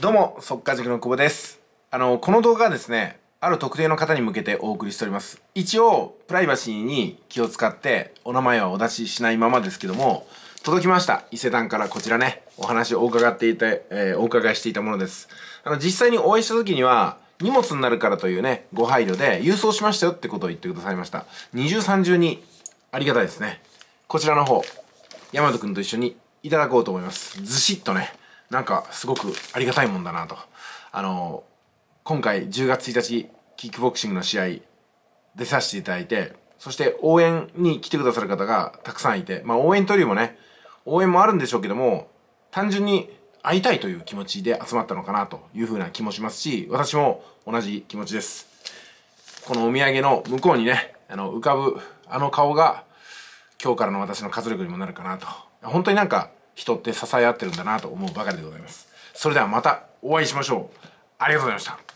どうも、速稼塾の久保です。あの、この動画はですね、ある特定の方に向けてお送りしております。一応、プライバシーに気を使って、お名前はお出ししないままですけども、届きました。伊勢丹からこちらね、お話をお伺っていた、えー、お伺いしていたものです。あの、実際にお会いした時には、荷物になるからというね、ご配慮で、郵送しましたよってことを言ってくださいました。二重三重に、ありがたいですね。こちらの方、大和くんと一緒にいただこうと思います。ずしっとね。なんかすごくありがたいもんだなとあの今回10月1日キックボクシングの試合出させていただいてそして応援に来てくださる方がたくさんいてまあ応援トリもね応援もあるんでしょうけども単純に会いたいという気持ちで集まったのかなというふうな気もしますし私も同じ気持ちですこのお土産の向こうにねあの浮かぶあの顔が今日からの私の活力にもなるかなと本当になんか人って支え合ってるんだなと思うばかりでございますそれではまたお会いしましょうありがとうございました